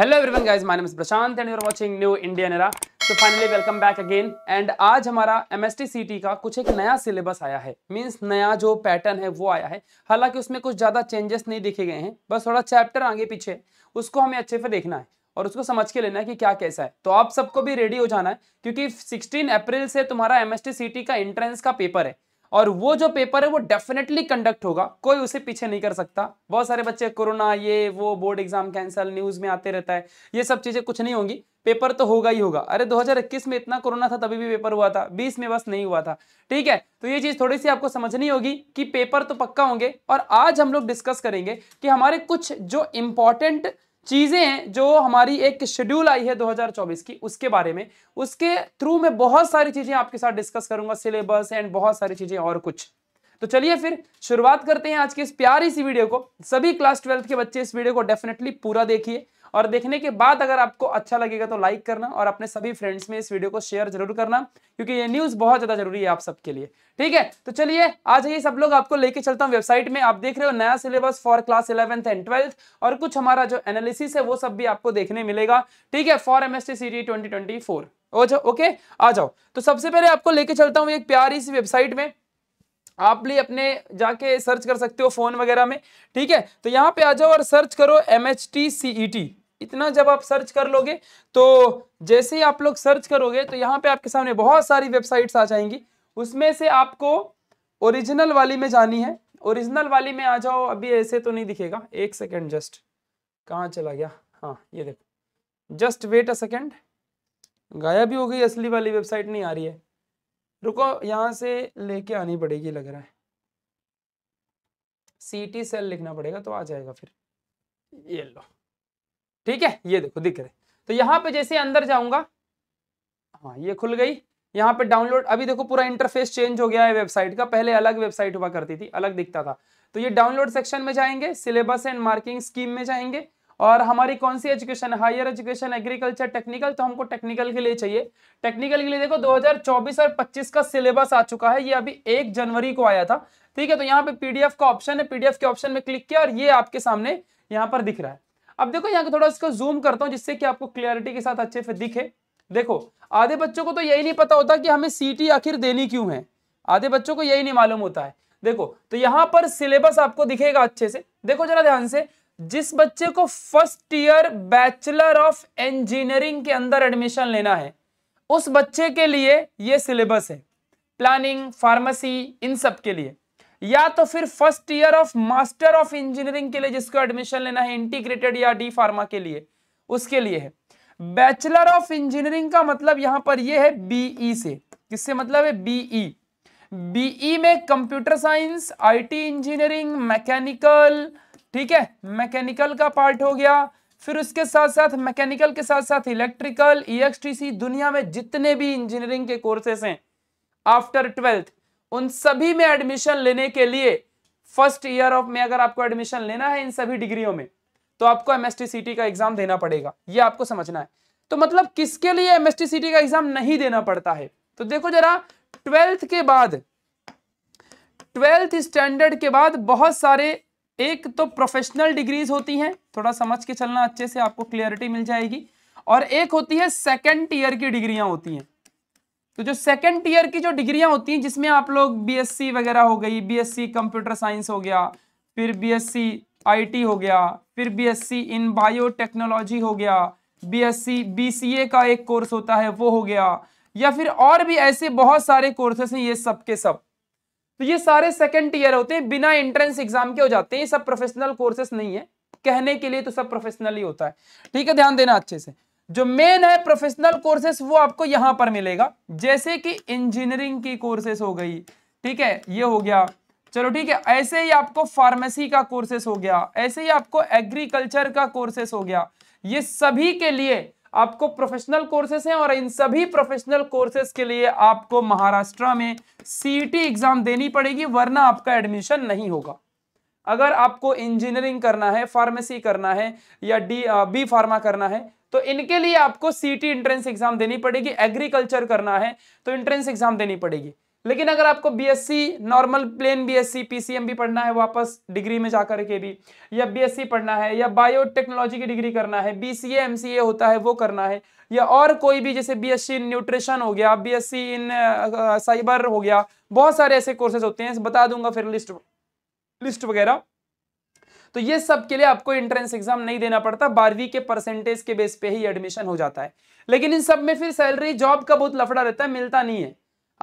Hello everyone guys my name is Prashant and you are watching new Indian era so finally welcome back again एंड आज हमारा M S का कुछ एक नया सिलेबस आया है मींस नया जो पैटर्न है वो आया है हालांकि उसमें कुछ ज़्यादा चेंजेस नहीं दिखे गए हैं बस थोड़ा चैप्टर आगे पीछे उसको हमें अच्छे से देखना है और उसको समझ के लेना है कि क्या कैसा है तो आप सबको भी रेडी हो जाना है क्योंकि सिक्सटीन अप्रैल से तुम्हारा एम एस का एंट्रेंस का पेपर है और वो जो पेपर है वो डेफिनेटली कंडक्ट होगा कोई उसे पीछे नहीं कर सकता बहुत सारे बच्चे कोरोना ये वो बोर्ड एग्जाम कैंसिल न्यूज में आते रहता है ये सब चीजें कुछ नहीं होंगी पेपर तो होगा ही होगा अरे 2021 में इतना कोरोना था तभी भी पेपर हुआ था 20 में बस नहीं हुआ था ठीक है तो ये चीज थोड़ी सी आपको समझनी होगी कि पेपर तो पक्का होंगे और आज हम लोग डिस्कस करेंगे कि हमारे कुछ जो इंपॉर्टेंट चीज़ें हैं जो हमारी एक शेड्यूल आई है 2024 की उसके बारे में उसके थ्रू में बहुत सारी चीज़ें आपके साथ डिस्कस करूंगा सिलेबस एंड बहुत सारी चीज़ें और कुछ तो चलिए फिर शुरुआत करते हैं आज की इस प्यारी सी वीडियो को सभी क्लास ट्वेल्थ के बच्चे इस वीडियो को डेफिनेटली पूरा देखिए और देखने के बाद अगर आपको अच्छा लगेगा तो लाइक करना और अपने सभी फ्रेंड्स में इस वीडियो को शेयर जरूर करना क्योंकि ये न्यूज बहुत ज्यादा जरूरी है आप सबके लिए ठीक है तो चलिए आ जाइए सब लोग आपको लेके चलता हूँ वेबसाइट में आप देख रहे हो नया syllabus for class eleventh and twelfth और कुछ हमारा जो एनालिसिस है वो सब भी आपको देखने मिलेगा ठीक है for M S T C T twenty twenty four okay आ जाओ तो सबसे पहले आपको लेके चलता हूँ एक प्यारी सी वेबसाइट में आप भी अपने जाके सर्च कर सकते हो फोन वगैरह में ठीक है तो यहाँ पे आ जाओ और सर्च करो M H T C E T इतना जब आप सर्च कर लोगे तो जैसे ही आप लोग सर्च करोगे तो यहाँ पे आपके सामने बहुत सारी वेबसाइट्स आ जाएंगी उसमें से आपको ओरिजिनल वाली में जानी है ओरिजिनल वाली में आ जाओ अभी ऐसे तो नहीं दिखेगा एक सेकेंड जस्ट कहाँ चला गया हाँ ये देखो जस्ट वेट अ सेकेंड गायब भी हो गई असली वाली वेबसाइट नहीं आ रही है रुको यहाँ से लेके आनी पड़ेगी लग रहा है सी टी सेल लिखना पड़ेगा तो आ जाएगा फिर ये लो ठीक है ये देखो दिख रहे तो यहाँ पे जैसे अंदर जाऊंगा हाँ ये खुल गई यहाँ पे डाउनलोड अभी देखो पूरा इंटरफेस चेंज हो गया है वेबसाइट का पहले अलग वेबसाइट हुआ करती थी अलग दिखता था तो ये डाउनलोड सेक्शन में जाएंगे सिलेबस एंड मार्किंग स्कीम में जाएंगे और हमारी कौन सी education higher education agriculture technical तो हमको टेक्निकल के लिए चाहिए टेक्निकल के लिए देखो 2024 और 25 का सिलेबस आ चुका है ये अभी एक जनवरी को आया था ठीक है तो यहाँ पे पीडीएफ का ऑप्शन है पीडीएफ के ऑप्शन में क्लिक किया और ये आपके सामने यहाँ पर दिख रहा है अब देखो यहाँ थोड़ा इसको जूम करता हूँ जिससे कि आपको क्लियरिटी के साथ अच्छे से दिखे देखो आधे बच्चों को तो यही नहीं पता होता कि हमें सीटी आखिर देनी क्यों है आधे बच्चों को यही नहीं मालूम होता है देखो तो यहाँ पर सिलेबस आपको दिखेगा अच्छे से देखो जरा ध्यान से जिस बच्चे को first year bachelor of engineering के अंदर एडमिशन लेना है उस बच्चे के लिए ये सिलेबस है प्लानिंग फार्मेसी इन सब के लिए या तो फिर first year of master of engineering के लिए जिसको एडमिशन लेना है इंटीग्रेटेड या डी फार्मा के लिए उसके लिए है बैचलर ऑफ इंजीनियरिंग का मतलब यहां पर यह है बीई e से किससे मतलब है बीई बीई e। e में computer science IT engineering mechanical ठीक है मैकेनिकल का पार्ट हो गया फिर उसके साथ साथ मैकेनिकल के साथ साथ इलेक्ट्रिकल ई दुनिया में जितने भी इंजीनियरिंग के कोर्सेस हैं आफ्टर ट्वेल्थ उन सभी में एडमिशन लेने के लिए फर्स्ट ईयर ऑफ में अगर आपको एडमिशन लेना है इन सभी डिग्रियों में तो आपको एमएसटी का एग्जाम देना पड़ेगा ये आपको समझना है तो मतलब किसके लिए एम का एग्जाम नहीं देना पड़ता है तो देखो जरा ट्वेल्थ के बाद ट्वेल्थ स्टैंडर्ड के बाद बहुत सारे एक तो प्रोफेशनल डिग्रीज होती हैं थोड़ा समझ के चलना अच्छे से आपको क्लियरिटी मिल जाएगी और एक होती है सेकेंड ईयर की डिग्रियां होती हैं तो जो सेकेंड ईयर की जो डिग्रियां होती हैं जिसमें आप लोग बी वगैरह हो गई बी कंप्यूटर साइंस हो गया फिर बी आईटी हो गया फिर बीएससी इन बायोटेक्नोलॉजी हो गया बीएससी बीसीए का एक कोर्स होता है वो हो गया या फिर और भी ऐसे बहुत सारे कोर्सेस हैं ये सब के सब तो ये सारे सेकेंड ईयर होते हैं बिना एंट्रेंस एग्जाम के हो जाते हैं ये सब प्रोफेशनल कोर्सेस नहीं है कहने के लिए तो सब प्रोफेशनल ही होता है ठीक है ध्यान देना अच्छे से जो मेन है प्रोफेशनल कोर्सेस वो आपको यहां पर मिलेगा जैसे कि इंजीनियरिंग की कोर्सेस हो गई ठीक है ये हो गया चलो ठीक है ऐसे ही आपको फार्मेसी का कोर्सेस हो गया ऐसे ही आपको एग्रीकल्चर का कोर्सेस हो गया ये सभी के लिए आपको प्रोफेशनल कोर्सेस हैं और इन सभी प्रोफेशनल कोर्सेस के लिए आपको महाराष्ट्र में सीईटी एग्जाम e देनी पड़ेगी वरना आपका एडमिशन नहीं होगा अगर आपको इंजीनियरिंग करना है फार्मेसी करना है या डी बी फार्मा करना है तो इनके लिए आपको सीटी इंट्रेंस एग्जाम देनी पड़ेगी एग्रीकल्चर करना है तो इंट्रेंस एग्जाम देनी पड़ेगी लेकिन अगर आपको बीएससी नॉर्मल प्लेन बीएससी भी पढ़ना है वापस डिग्री में जाकर के भी या बीएससी पढ़ना है या बायोटेक्नोलॉजी की डिग्री करना है बीसीए एमसीए होता है वो करना है या और कोई भी जैसे बीएससी इन न्यूट्रिशन हो गया बीएससी इन साइबर हो गया बहुत सारे ऐसे कोर्सेज होते हैं बता दूंगा फिर लिस्ट लिस्ट वगैरह तो ये सब के लिए आपको एंट्रेंस एग्जाम नहीं देना पड़ता बारहवीं के परसेंटेज के बेस पे ही एडमिशन हो जाता है लेकिन इन सब में फिर सैलरी जॉब का बहुत लफड़ा रहता है मिलता नहीं है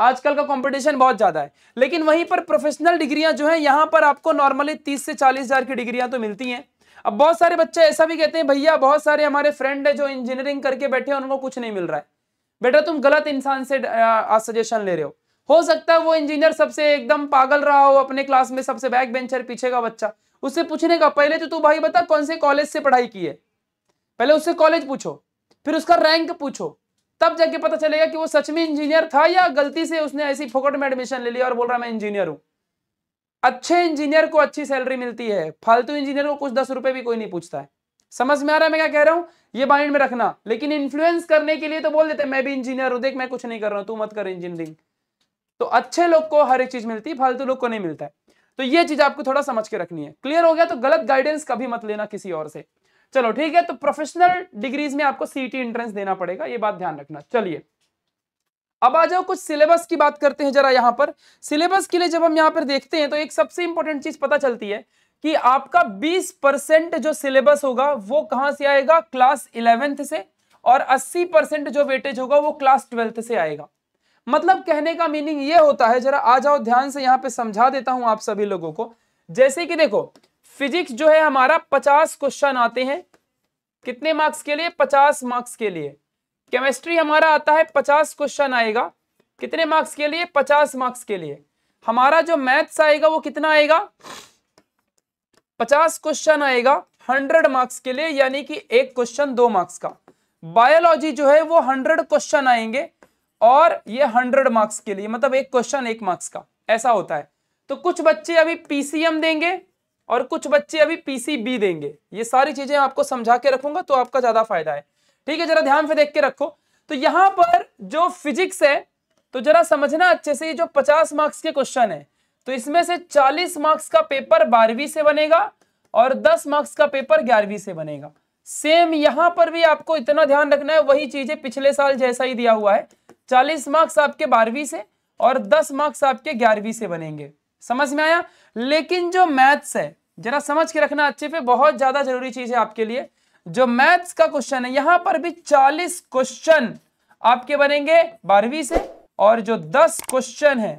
आजकल का कंपटीशन बहुत ज्यादा है लेकिन वहीं पर प्रोफेशनल डिग्रियां जो है यहां पर आपको नॉर्मली तीस से चालीस की डिग्रियां तो मिलती हैं अब बहुत सारे बच्चे ऐसा भी कहते हैं भैया बहुत सारे हमारे फ्रेंड है जो इंजीनियरिंग करके बैठे हैं उनको कुछ नहीं मिल रहा है बेटा तुम गलत इंसान से सजेशन ले रहे हो हो सकता है वो इंजीनियर सबसे एकदम पागल रहा हो अपने क्लास में सबसे बैक बेंचर पीछे का बच्चा उससे पूछने का पहले तो तू भाई बता कौन से कॉलेज से पढ़ाई की है पहले उससे कॉलेज पूछो फिर उसका रैंक पूछो तब जाके पता चलेगा कि वो सच में इंजीनियर था या गलती से उसने ऐसी फोकट में एडमिशन ले लिया और बोल रहा मैं इंजीनियर हूँ अच्छे इंजीनियर को अच्छी सैलरी मिलती है फालतू इंजीनियर को कुछ दस रुपए भी कोई नहीं पूछता है समझ में आ रहा है मैं क्या कह रहा हूँ ये माइंड में रखना लेकिन इन्फ्लुएंस करने के लिए तो बोल देते मैं भी इंजीनियर हूँ देख मैं कुछ नहीं कर रहा हूं तू मत कर इंजीनियरिंग तो अच्छे लोग को हर एक चीज मिलती है फालतू लोग को नहीं मिलता है तो ये चीज आपको थोड़ा समझ के रखनी है क्लियर हो गया तो गलत गाइडेंस कभी मत लेना किसी और से चलो ठीक है तो प्रोफेशनल डिग्रीज में आपको सीटी एंट्रेंस देना पड़ेगा ये बात ध्यान रखना चलिए अब आ जाओ कुछ सिलेबस की बात करते हैं जरा यहाँ पर सिलेबस के लिए जब हम यहाँ पर देखते हैं तो एक सबसे इंपॉर्टेंट चीज पता चलती है कि आपका 20 परसेंट जो सिलेबस होगा वो कहां से आएगा क्लास इलेवेंथ से और 80 परसेंट जो वेटेज होगा वो क्लास ट्वेल्थ से आएगा मतलब कहने का मीनिंग ये होता है जरा आ जाओ ध्यान से यहाँ पे समझा देता हूं आप सभी लोगों को जैसे कि देखो फिजिक्स जो है हमारा पचास क्वेश्चन आते हैं कितने मार्क्स के लिए पचास मार्क्स के लिए केमिस्ट्री हमारा आता है पचास क्वेश्चन आएगा कितने मार्क्स के लिए पचास मार्क्स के लिए हमारा जो मैथ्स आएगा वो कितना आएगा पचास क्वेश्चन आएगा हंड्रेड मार्क्स के लिए यानी कि एक क्वेश्चन दो मार्क्स का बायोलॉजी जो है वो हंड्रेड क्वेश्चन आएंगे और ये हंड्रेड मार्क्स के लिए मतलब एक क्वेश्चन एक मार्क्स का ऐसा होता है तो कुछ बच्चे अभी पीसीएम देंगे और कुछ बच्चे अभी पीसीबी देंगे ये सारी चीजें आपको समझा के रखूंगा तो आपका ज्यादा फायदा है ठीक है जरा ध्यान से देख के रखो तो यहां पर जो फिजिक्स है तो जरा समझना अच्छे से ये जो पचास मार्क्स के क्वेश्चन है तो इसमें से चालीस मार्क्स का पेपर बारहवीं से बनेगा और दस मार्क्स का पेपर ग्यारहवीं से बनेगा सेम यहां पर भी आपको इतना ध्यान रखना है वही चीजें पिछले साल जैसा ही दिया हुआ है चालीस मार्क्स आपके बारहवीं से और दस मार्क्स आपके ग्यारहवीं से बनेंगे समझ में आया लेकिन जो मैथ्स है जरा समझ के रखना अच्छे से बहुत ज्यादा जरूरी चीज है आपके लिए जो मैथ्स का क्वेश्चन है यहां पर भी चालीस क्वेश्चन आपके बनेंगे बारहवीं से और जो दस क्वेश्चन है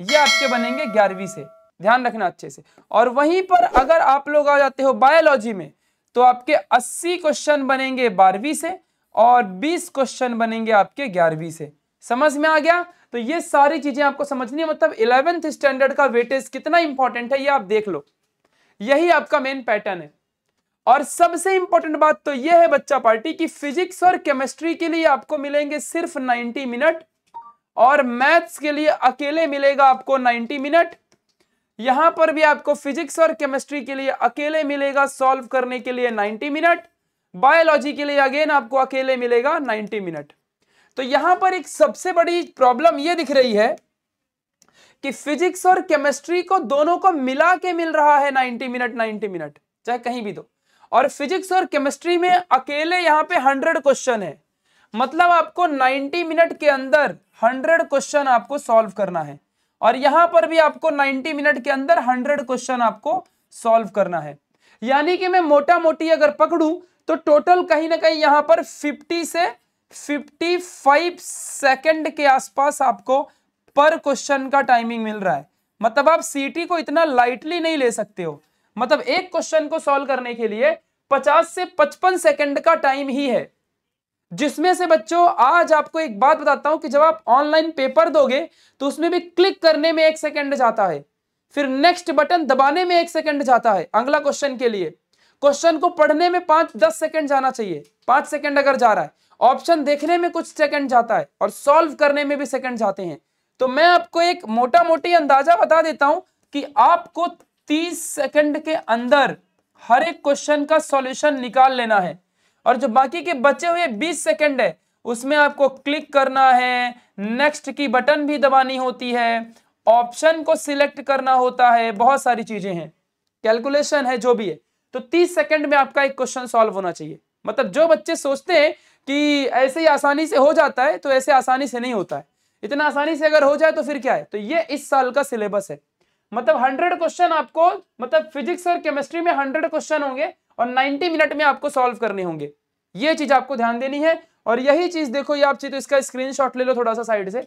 ये आपके बनेंगे ग्यारहवीं से ध्यान रखना अच्छे से और वहीं पर अगर आप लोग आ जाते हो बायोलॉजी में तो आपके 80 क्वेश्चन बनेंगे बारहवीं से और 20 क्वेश्चन बनेंगे आपके ग्यारहवीं से समझ में आ गया तो ये सारी चीजें आपको समझनी है मतलब इलेवेंथ स्टैंडर्ड का वेटेज कितना इंपॉर्टेंट है ये आप देख लो यही आपका मेन पैटर्न है और सबसे इंपॉर्टेंट बात तो यह है बच्चा पार्टी की फिजिक्स और केमिस्ट्री के लिए आपको मिलेंगे सिर्फ 90 मिनट और मैथ्स के लिए अकेले मिलेगा आपको 90 मिनट यहां पर भी आपको फिजिक्स और केमिस्ट्री के लिए अकेले मिलेगा सॉल्व करने के लिए 90 मिनट बायोलॉजी के लिए अगेन आपको अकेले मिलेगा 90 मिनट तो यहां पर एक सबसे बड़ी प्रॉब्लम यह दिख रही है कि फिजिक्स और केमिस्ट्री को दोनों को मिला के मिल रहा है 90 मिनट 90 मिनट चाहे कहीं भी दो और फिजिक्स और केमिस्ट्री में अकेले यहां पे 100 क्वेश्चन है मतलब आपको 90 मिनट के अंदर 100 क्वेश्चन आपको सॉल्व करना है और यहां पर भी आपको 90 मिनट के अंदर 100 क्वेश्चन आपको सॉल्व करना है यानी कि मैं मोटा मोटी अगर पकड़ू तो टोटल कहीं ना कहीं यहां पर फिफ्टी से 55 सेकंड के आसपास आपको पर क्वेश्चन का टाइमिंग मिल रहा है मतलब आप सीटी को इतना लाइटली नहीं ले सकते हो मतलब एक क्वेश्चन को सॉल्व करने के लिए 50 से 55 सेकंड का टाइम ही है जिसमें से बच्चों आज आपको एक बात बताता हूं कि जब आप ऑनलाइन पेपर दोगे तो उसमें भी क्लिक करने में एक सेकेंड जाता है फिर नेक्स्ट बटन दबाने में एक सेकेंड जाता है अगला क्वेश्चन के लिए क्वेश्चन को पढ़ने में पांच दस सेकंड जाना चाहिए पांच सेकंड अगर जा रहा है ऑप्शन देखने में कुछ सेकंड जाता है और सॉल्व करने में भी सेकंड जाते हैं तो मैं आपको एक मोटा मोटी अंदाजा बता देता हूं कि आपको 30 सेकंड के अंदर हर एक क्वेश्चन का सॉल्यूशन निकाल लेना है और जो बाकी के बचे हुए 20 सेकंड है उसमें आपको क्लिक करना है नेक्स्ट की बटन भी दबानी होती है ऑप्शन को सिलेक्ट करना होता है बहुत सारी चीजें हैं कैलकुलेशन है जो भी है तो तीस सेकेंड में आपका एक क्वेश्चन सॉल्व होना चाहिए मतलब जो बच्चे सोचते हैं कि ऐसे ही आसानी से हो जाता है तो ऐसे आसानी से नहीं होता है इतना आसानी से अगर हो जाए तो फिर क्या है तो ये इस साल का सिलेबस है मतलब हंड्रेड क्वेश्चन आपको मतलब फिजिक्स और केमिस्ट्री में हंड्रेड क्वेश्चन होंगे और नाइनटी मिनट में आपको सॉल्व करने होंगे ये चीज आपको ध्यान देनी है और यही चीज देखो ये आप चीज तो इसका स्क्रीन ले लो थोड़ा सा साइड से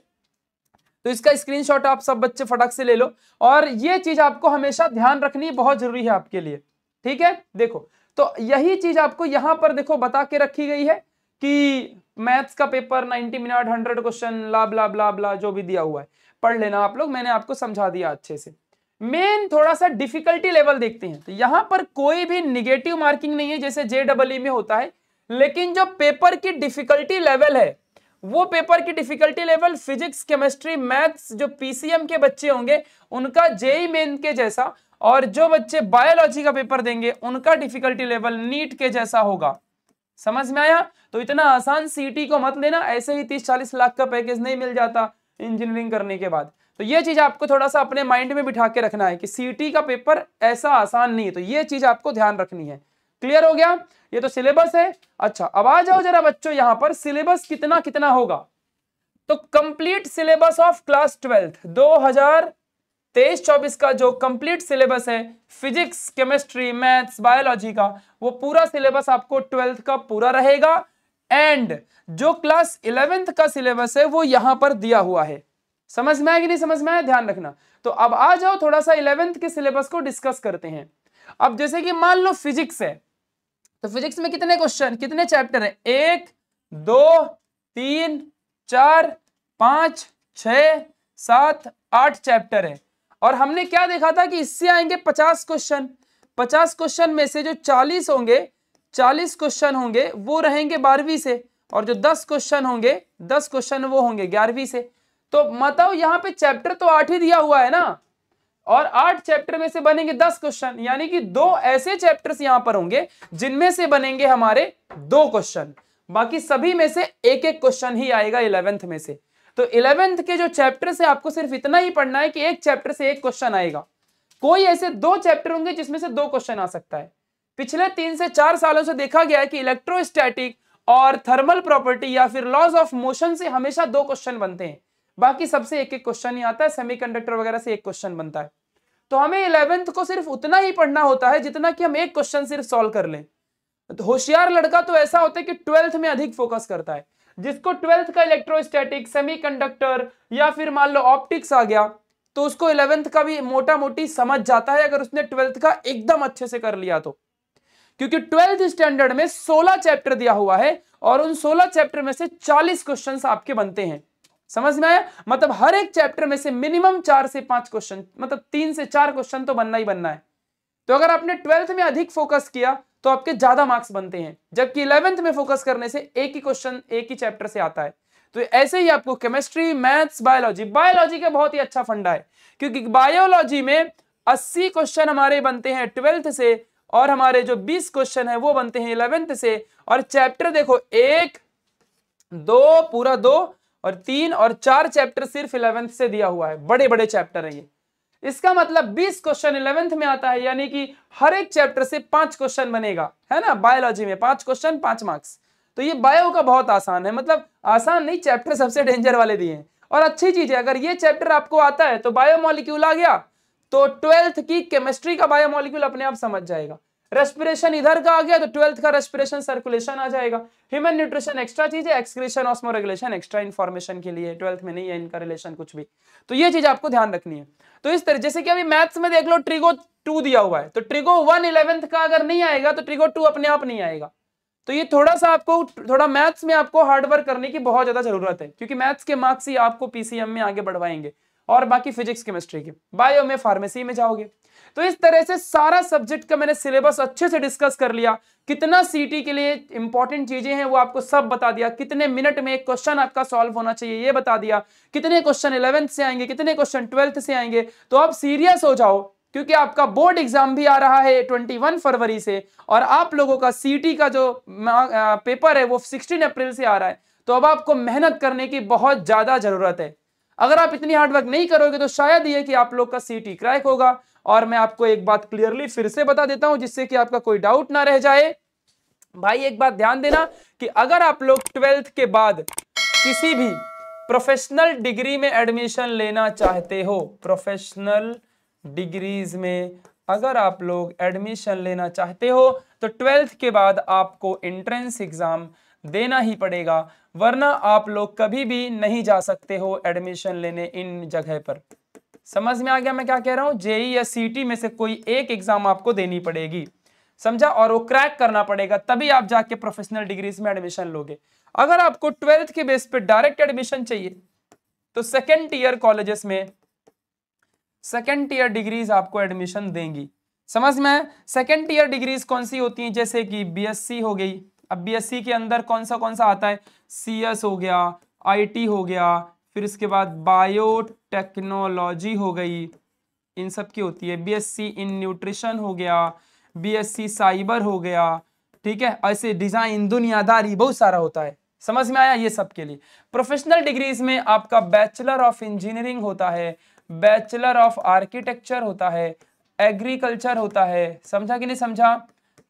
तो इसका स्क्रीन आप सब बच्चे फटाक से ले लो और ये चीज आपको हमेशा ध्यान रखनी बहुत जरूरी है आपके लिए ठीक है देखो तो यही चीज आपको यहां पर देखो बता के रखी गई है कि मैथ्स का paper 90 minute 100 question blah blah blah blah जो भी दिया हुआ है पढ़ लेना आप लोग मैंने आपको समझा दिया अच्छे से मेन थोड़ा सा डिफिकल्टी लेवल देखते हैं तो यहां पर कोई भी निगेटिव मार्किंग नहीं है जैसे जे डबल e e में होता है लेकिन जो पेपर की डिफिकल्टी लेवल है वो पेपर की difficulty level physics chemistry maths जो पीसीएम के बच्चे होंगे उनका जेई मेन e के जैसा और जो बच्चे बायोलॉजी का पेपर देंगे उनका डिफिकल्टी लेवल नीट के जैसा होगा समझ में आया तो इतना आसान सीटी को मत लेना ऐसे ही तीस चालीस लाख का पैकेज नहीं मिल जाता इंजीनियरिंग करने के बाद तो ये चीज आपको थोड़ा सा अपने माइंड में बिठा के रखना है कि सीटी का पेपर ऐसा आसान नहीं है तो ये चीज आपको ध्यान रखनी है क्लियर हो गया ये तो सिलेबस है अच्छा अब आ जाओ जरा बच्चों यहां पर सिलेबस कितना कितना होगा तो complete syllabus of class twelfth दो हजार तेईस चौबीस का जो कंप्लीट सिलेबस है फिजिक्स केमिस्ट्री मैथ्स बायोलॉजी का वो पूरा सिलेबस आपको ट्वेल्थ का पूरा रहेगा एंड जो क्लास इलेवेंथ का सिलेबस है वो यहां पर दिया हुआ है समझ में आया कि नहीं समझ में आया ध्यान रखना तो अब आ जाओ थोड़ा सा इलेवेंथ के सिलेबस को डिस्कस करते हैं अब जैसे कि मान लो फिजिक्स है तो फिजिक्स में कितने क्वेश्चन कितने चैप्टर है एक दो तीन चार पांच छ सात आठ चैप्टर है और हमने क्या देखा था कि इससे आएंगे पचास क्वेश्चन पचास क्वेश्चन में से जो चालीस होंगे चालीस क्वेश्चन होंगे वो रहेंगे बारहवीं से और जो दस क्वेश्चन होंगे दस क्वेश्चन वो होंगे ग्यारहवीं से तो मतलब यहाँ पे चैप्टर तो आठ ही दिया हुआ है ना और आठ चैप्टर में से बनेंगे दस क्वेश्चन यानी कि दो ऐसे चैप्टर्स यहां पर होंगे जिनमें से बनेंगे हमारे दो क्वेश्चन बाकी सभी में से एक एक क्वेश्चन ही आएगा इलेवेंथ में से तो इलेवेंथ के जो चैप्टर से आपको सिर्फ इतना ही पढ़ना है कि एक चैप्टर से एक क्वेश्चन आएगा कोई ऐसे दो चैप्टर होंगे जिसमें से दो क्वेश्चन आ सकता है पिछले तीन से चार सालों से देखा गया है कि इलेक्ट्रोस्टैटिक और थर्मल प्रॉपर्टी या फिर लॉज ऑफ मोशन से हमेशा दो क्वेश्चन बनते हैं बाकी सबसे एक एक क्वेश्चन ही आता है सेमीकंडक्टर वगैरह से एक क्वेश्चन बनता है तो हमें इलेवेंथ को सिर्फ उतना ही पढ़ना होता है जितना कि हम एक क्वेश्चन सिर्फ सॉल्व कर लें तो होशियार लड़का तो ऐसा होता है कि ट्वेल्थ में अधिक फोकस करता है जिसको ट्वेल्थ का इलेक्ट्रोस्टैटिक सेमीकंडक्टर या फिर मान लो ऑप्टिक्स आ गया तो उसको इलेवेंथ का भी मोटा मोटी समझ जाता है अगर उसने ट्वेल्थ का एकदम अच्छे से कर लिया तो क्योंकि ट्वेल्थ स्टैंडर्ड में सोलह चैप्टर दिया हुआ है और उन सोलह चैप्टर में से चालीस क्वेश्चन आपके बनते हैं समझ में आया मतलब हर एक चैप्टर में से मिनिमम चार से पांच क्वेश्चन मतलब तीन से चार क्वेश्चन तो बनना ही बनना है तो अगर आपने ट्वेल्थ में अधिक फोकस किया तो आपके ज्यादा मार्क्स बनते हैं जबकि इलेवेंथ में फोकस करने से एक ही क्वेश्चन एक ही चैप्टर से आता है तो ऐसे ही आपको केमिस्ट्री मैथ्स बायोलॉजी बायोलॉजी का बहुत ही अच्छा फंडा है क्योंकि बायोलॉजी में 80 क्वेश्चन हमारे बनते हैं ट्वेल्थ से और हमारे जो 20 क्वेश्चन है वो बनते हैं इलेवेंथ से और चैप्टर देखो एक दो पूरा दो और तीन और चार चैप्टर सिर्फ इलेवेंथ से दिया हुआ है बड़े बड़े चैप्टर है ये इसका मतलब 20 क्वेश्चन इलेवेंथ में आता है यानी कि हर एक चैप्टर से पांच क्वेश्चन बनेगा है ना बायोलॉजी में पांच क्वेश्चन पांच मार्क्स तो ये बायो का बहुत आसान है मतलब आसान नहीं चैप्टर सबसे डेंजर वाले दिए हैं और अच्छी चीज है अगर ये चैप्टर आपको आता है तो बायोमोलिक्यूल आ गया तो ट्वेल्थ की केमिस्ट्री का बायोमोलिक्यूल अपने आप समझ जाएगा रेस्पिरेशन इधर का आ गया तो ट्वेल्थ का रेस्पिरेशन सर्कुलेशन आ जाएगा ह्यूमन न्यूट्रिशन एक्स्ट्रा चीज है excretion osmoregulation extra information के लिए ट्वेल्थ में नहीं है इनका रिलेशन कुछ भी तो ये चीज आपको ध्यान रखनी है तो इस तरह जैसे कि अभी मैथ्स में देख लो ट्रिगो टू दिया हुआ है तो ट्रिगो वन इलेवेंथ का अगर नहीं आएगा तो ट्रिगो टू अपने आप नहीं आएगा तो ये थोड़ा सा आपको थोड़ा मैथ्स में आपको हार्डवर्क करने की बहुत ज्यादा जरूरत है क्योंकि मैथ्स के मार्क्स ही आपको पीसीएम में आगे बढ़वाएंगे और बाकी फिजिक्स केमिस्ट्री के बायो में फार्मेसी में जाओगे तो इस तरह से सारा सब्जेक्ट का मैंने सिलेबस अच्छे से डिस्कस कर लिया कितना सीटी के लिए इंपॉर्टेंट चीजें हैं वो आपको सब बता दिया कितने मिनट में एक क्वेश्चन आपका सॉल्व होना चाहिए ये बता दिया कितने क्वेश्चन इलेवेंथ से आएंगे कितने क्वेश्चन ट्वेल्थ से आएंगे तो आप सीरियस हो जाओ क्योंकि आपका बोर्ड एग्जाम भी आ रहा है 21 फरवरी से और आप लोगों का सीटी का जो पेपर है वो 16 अप्रैल से आ रहा है तो अब आपको मेहनत करने की बहुत ज्यादा जरूरत है अगर आप इतनी हार्डवर्क नहीं करोगे तो शायद ये कि आप लोग का सीटी क्रैक होगा और मैं आपको एक बात क्लियरली फिर से बता देता हूं जिससे कि आपका कोई डाउट ना रह जाए भाई एक बात ध्यान देना कि अगर आप लोग ट्वेल्थ के बाद किसी भी प्रोफेशनल डिग्री में एडमिशन लेना चाहते हो प्रोफेशनल डिग्रीज में अगर आप लोग एडमिशन लेना चाहते हो तो ट्वेल्थ के बाद आपको एंट्रेंस एग्ज़ाम देना ही पड़ेगा वरना आप लोग कभी भी नहीं जा सकते हो एडमिशन लेने इन जगह पर समझ में आ गया मैं क्या कह रहा हूं जेई या सीटी में से कोई एक एग्जाम आपको देनी पड़ेगी समझा और वो क्रैक करना पड़ेगा तभी आप जाके प्रोफेशनल डिग्रीज में एडमिशन लोगे अगर आपको ट्वेल्थ के बेस पे डायरेक्ट एडमिशन चाहिए तो सेकेंड ईयर कॉलेजेस में सेकेंड ईयर डिग्रीज आपको एडमिशन देंगी समझ में सेकेंड ईयर डिग्रीज कौन सी होती हैं जैसे कि बीएससी हो गई अब बीएससी के अंदर कौन सा कौन सा आता है सीएस हो गया आईटी हो गया फिर इसके बाद बायोटेक्नोलॉजी हो गई इन सब की होती है बीएससी इन न्यूट्रिशन हो गया बीएससी साइबर हो गया ठीक है ऐसे डिजाइन दुनियादारी बहुत सारा होता है समझ में आया ये सब के लिए प्रोफेशनल डिग्रीज में आपका बैचलर ऑफ इंजीनियरिंग होता है बैचलर ऑफ आर्किटेक्चर होता है एग्रीकल्चर होता है समझा कि नहीं समझा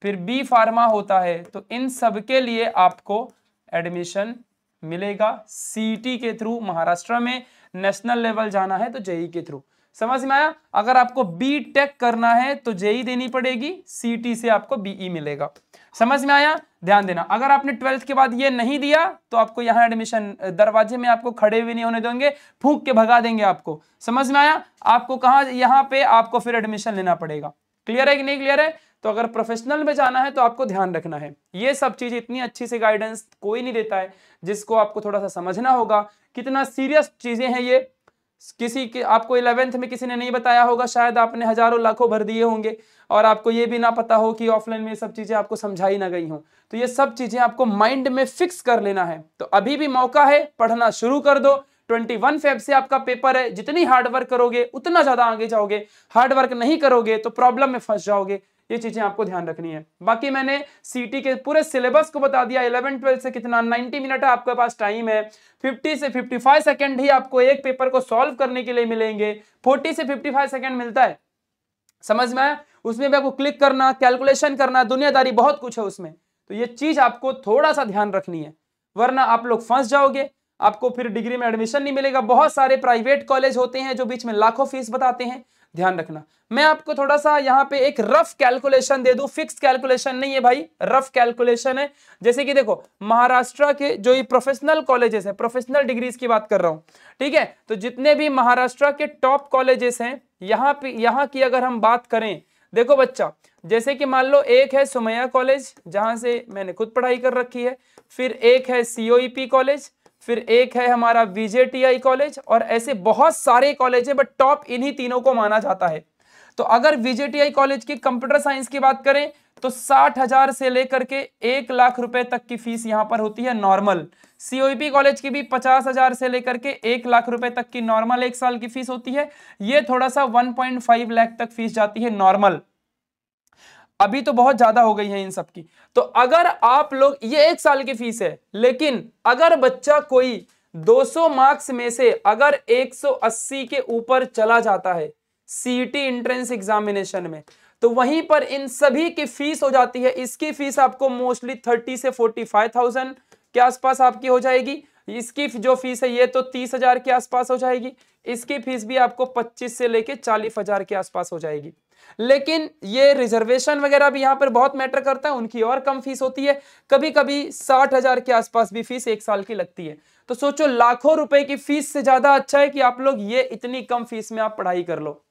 फिर बी फार्मा होता है तो इन सब के लिए आपको एडमिशन मिलेगा सीटी के थ्रू महाराष्ट्र में नेशनल लेवल जाना है तो जेई e के थ्रू समझ में आया अगर आपको बी टेक करना है तो जेई e देनी पड़ेगी सीटी से आपको बीई e मिलेगा समझ में आया ध्यान देना अगर आपने ट्वेल्थ के बाद ये नहीं दिया तो आपको यहां एडमिशन दरवाजे में आपको खड़े भी नहीं होने देंगे फूक के भगा देंगे आपको समझ में आया आपको कहा यहाँ पे आपको फिर एडमिशन लेना पड़ेगा क्लियर है कि नहीं क्लियर है तो अगर प्रोफेशनल में जाना है तो आपको ध्यान रखना है ये सब चीज इतनी अच्छी से गाइडेंस कोई नहीं देता है जिसको आपको थोड़ा सा समझना होगा कितना सीरियस चीज़ें हैं ये किसी के आपको इलेवेंथ में किसी ने नहीं बताया होगा शायद आपने हजारों लाखों भर दिए होंगे और आपको ये भी ना पता हो कि ऑफलाइन में सब चीज़ें आपको समझाई ना गई हों तो ये सब चीज़ें आपको माइंड में फिक्स कर लेना है तो अभी भी मौका है पढ़ना शुरू कर दो 21 फेब से आपका पेपर है जितनी हार्डवर्क करोगे उतना ज़्यादा आगे जाओगे हार्डवर्क नहीं करोगे तो प्रॉब्लम में फंस जाओगे ये चीजें आपको ध्यान रखनी है बाकी मैंने सीटी के पूरे सिलेबस को बता दिया इलेवन ट्वेल्थ से कितना नाइनटी मिनट है आपके पास टाइम है फिफ्टी से फिफ्टी फाइव सेकेंड ही आपको एक पेपर को सॉल्व करने के लिए मिलेंगे फोर्टी से फिफ्टी फाइव सेकेंड मिलता है समझ में आया उसमें भी आपको क्लिक करना कैलकुलेशन करना दुनियादारी बहुत कुछ है उसमें तो ये चीज आपको थोड़ा सा ध्यान रखनी है वरना आप लोग फंस जाओगे आपको फिर डिग्री में एडमिशन नहीं मिलेगा बहुत सारे प्राइवेट कॉलेज होते हैं जो बीच में लाखों फीस बताते हैं ध्यान रखना मैं आपको थोड़ा सा यहाँ पे एक रफ कैलकुलेशन दे दूं फिक्स कैलकुलेशन नहीं है भाई रफ कैलकुलेशन है जैसे कि देखो महाराष्ट्र के जो ये प्रोफेशनल कॉलेजेस है प्रोफेशनल डिग्रीज की बात कर रहा हूँ ठीक है तो जितने भी महाराष्ट्र के टॉप कॉलेजेस हैं यहाँ पे यहाँ की अगर हम बात करें देखो बच्चा जैसे कि मान लो एक है सुमैया कॉलेज जहां से मैंने खुद पढ़ाई कर रखी है फिर एक है सीओईपी कॉलेज फिर एक है हमारा वीजेटीआई कॉलेज और ऐसे बहुत सारे कॉलेज है बट टॉप इन्हीं तीनों को माना जाता है तो अगर वीजेटीआई कॉलेज की कंप्यूटर साइंस की बात करें तो साठ हजार से लेकर के एक लाख रुपए तक की फीस यहां पर होती है नॉर्मल सीओपी e कॉलेज की भी पचास हजार से लेकर के एक लाख रुपए तक की नॉर्मल एक साल की फीस होती है ये थोड़ा सा 1.5 लाख तक फीस जाती है नॉर्मल अभी तो बहुत ज्यादा हो गई है इन सब की तो अगर आप लोग ये एक साल की फीस है लेकिन अगर बच्चा कोई 200 मार्क्स में से अगर 180 के ऊपर चला जाता है सीटी इंट्रेंस एग्जामिनेशन में तो वहीं पर इन सभी की फीस हो जाती है इसकी फीस आपको मोस्टली थर्टी से फोर्टी फाइव थाउजेंड के आसपास आपकी हो जाएगी इसकी जो फीस है ये तो तीस हजार के आसपास हो जाएगी इसकी फीस भी आपको पच्चीस से लेके चालीस हजार के आसपास हो जाएगी लेकिन ये रिजर्वेशन वगैरह भी यहाँ पर बहुत मैटर करता है उनकी और कम फीस होती है कभी कभी साठ हजार के आसपास भी फीस एक साल की लगती है तो सोचो लाखों रुपए की फीस से ज्यादा अच्छा है कि आप लोग ये इतनी कम फीस में आप पढ़ाई कर लो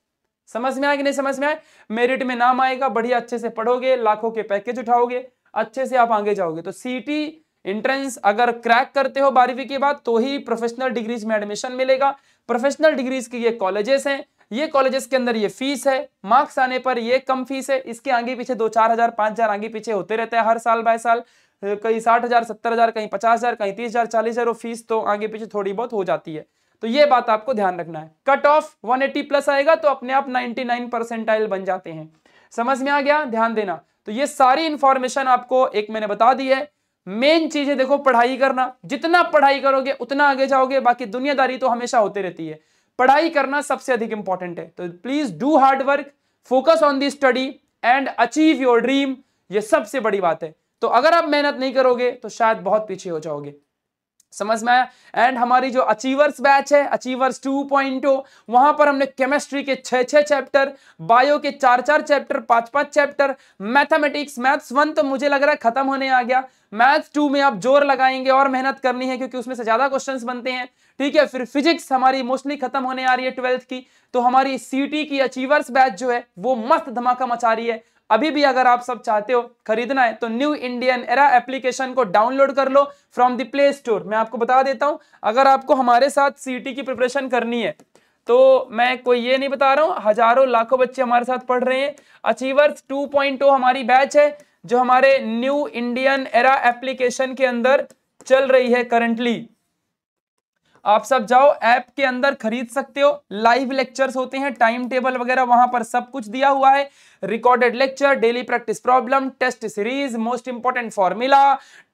समझ में आए कि नहीं समझ में आए मेरिट में नाम आएगा बढ़िया अच्छे से पढ़ोगे लाखों के पैकेज उठाओगे अच्छे से आप आगे जाओगे तो सीटी एंट्रेंस अगर क्रैक करते हो बारहवीं के बाद तो ही प्रोफेशनल डिग्रीज में एडमिशन मिलेगा प्रोफेशनल डिग्रीज के ये कॉलेजेस हैं ये कॉलेजेस के अंदर ये फीस है मार्क्स आने पर ये कम फीस है इसके आगे पीछे दो चार हजार पांच हजार आगे पीछे होते रहते हैं हर साल बाय साल कहीं साठ हजार सत्तर हजार कहीं पचास हजार कहीं तीस हजार चालीस हजार फीस तो आगे पीछे थोड़ी बहुत हो जाती है तो ये बात आपको ध्यान रखना है कट ऑफ वन प्लस आएगा तो अपने आप नाइनटी परसेंटाइल बन जाते हैं समझ में आ गया ध्यान देना तो ये सारी इंफॉर्मेशन आपको एक मैंने बता दी है मेन चीज है देखो पढ़ाई करना जितना पढ़ाई करोगे उतना आगे जाओगे बाकी दुनियादारी तो हमेशा होते रहती है पढ़ाई करना सबसे अधिक इंपॉर्टेंट है तो please do hard work focus on the study and achieve your dream ये सबसे बड़ी बात है तो अगर आप मेहनत नहीं करोगे तो शायद बहुत पीछे हो जाओगे समझ में आया एंड हमारी जो अचीवर्स बैच है अचीवर्स 2.0 वहां पर हमने केमिस्ट्री के छह छह चैप्टर बायो के चार चार चैप्टर पांच पांच चैप्टर मैथमेटिक्स मैथ्स वन तो मुझे लग रहा है खत्म होने आ गया मैथ्स टू में आप जोर लगाएंगे और मेहनत करनी है क्योंकि उसमें से ज़्यादा क्वेश्चंस बनते हैं ठीक है फिर फिजिक्स हमारी मोस्टली खत्म होने आ रही है ट्वेल्थ की तो हमारी सीटी की अचीवर्स बैच जो है वो मस्त धमाका मचा रही है अभी भी अगर आप सब चाहते हो खरीदना है तो न्यू इंडियन एरा एप्लीकेशन को डाउनलोड कर लो फ्रॉम द प्ले स्टोर मैं आपको बता देता हूं अगर आपको हमारे साथ सीटी की प्रिपरेशन करनी है तो मैं कोई ये नहीं बता रहा हूं हजारों लाखों बच्चे हमारे साथ पढ़ रहे हैं अचीवर्स टू oh हमारी बैच है जो हमारे न्यू इंडियन एरा एप्लीकेशन के अंदर चल रही है करंटली आप सब जाओ ऐप के अंदर खरीद सकते हो लाइव लेक्चर्स होते हैं टाइम टेबल वगैरह वहां पर सब कुछ दिया हुआ है recorded lecture daily practice problem test series most important formula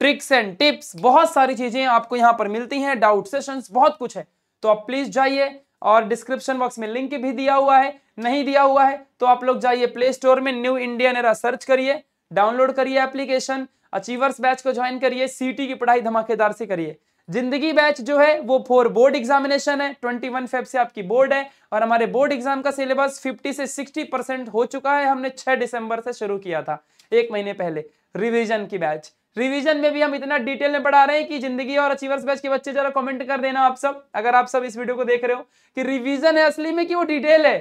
tricks and tips बहुत सारी चीजें आपको यहां पर मिलती हैं डाउट सेशन बहुत कुछ है तो आप प्लीज जाइए और डिस्क्रिप्शन बॉक्स में लिंक भी दिया हुआ है नहीं दिया हुआ है तो आप लोग जाइए प्ले स्टोर में न्यू इंडियन एरा सर्च करिए डाउनलोड करिए एप्लीकेशन अचीवर्स बैच को ज्वाइन करिए सीटी e की पढ़ाई धमाकेदार से करिए जिंदगी बैच जो है वो फोर बोर्ड एग्जामिनेशन है 21 फेब से आपकी बोर्ड है और हमारे बोर्ड एग्जाम का सिलेबस 50 से 60 परसेंट हो चुका है हमने 6 दिसंबर से शुरू किया था एक महीने पहले रिवीजन की बैच रिवीजन में भी हम इतना डिटेल में पढ़ा रहे हैं कि जिंदगी और अचीवर्स बैच के बच्चे जरा कॉमेंट कर देना आप सब अगर आप सब इस वीडियो को देख रहे हो कि रिविजन है असली में कि वो डिटेल है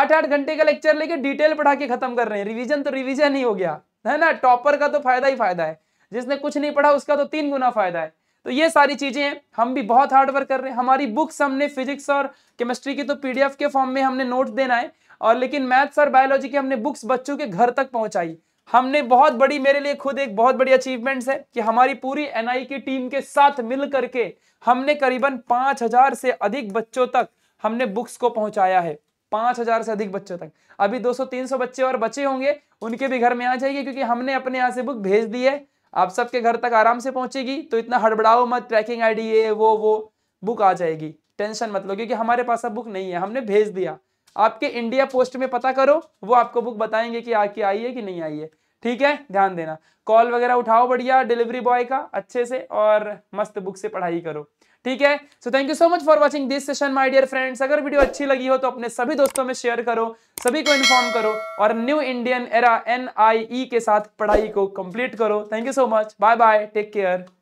आठ आठ घंटे का लेक्चर लेके डिटेल पढ़ा के खत्म कर रहे हैं रिविजन तो रिविजन ही हो गया है ना टॉपर का तो फायदा ही फायदा है जिसने कुछ नहीं पढ़ा उसका तो तीन गुना फायदा है तो ये सारी चीज़ें हैं हम भी बहुत हार्डवर्क कर रहे हैं हमारी बुक्स हमने फिजिक्स और केमिस्ट्री की तो पीडीएफ के फॉर्म में हमने नोट्स देना है और लेकिन मैथ्स और बायोलॉजी की हमने बुक्स बच्चों के घर तक पहुंचाई हमने बहुत बड़ी मेरे लिए खुद एक बहुत बड़ी अचीवमेंट है कि हमारी पूरी एनआई की टीम के साथ मिल करके हमने करीबन पांच हजार से अधिक बच्चों तक हमने बुक्स को पहुंचाया है पांच हजार से अधिक बच्चों तक अभी तीन सौ बच्चे और बचे होंगे उनके भी घर में आ जाइए क्योंकि हमने अपने यहाँ से बुक भेज दी है आप सबके घर तक आराम से पहुंचेगी तो इतना हड़बड़ाओ मत ट्रैकिंग आईडी ये वो वो बुक आ जाएगी टेंशन मत लो क्योंकि हमारे पास अब बुक नहीं है हमने भेज दिया आपके इंडिया पोस्ट में पता करो वो आपको बुक बताएंगे कि आके आई है कि नहीं आई है ठीक है ध्यान देना कॉल वगैरह उठाओ बढ़िया डिलीवरी बॉय का अच्छे से और मस्त बुक से पढ़ाई करो ठीक है so thank you so much for watching this session my dear friends अगर वीडियो अच्छी लगी हो तो अपने सभी दोस्तों में शेयर करो सभी को इन्फॉर्म करो और न्यू इंडियन एरा एन के साथ पढ़ाई को कंप्लीट करो thank you so much bye bye take care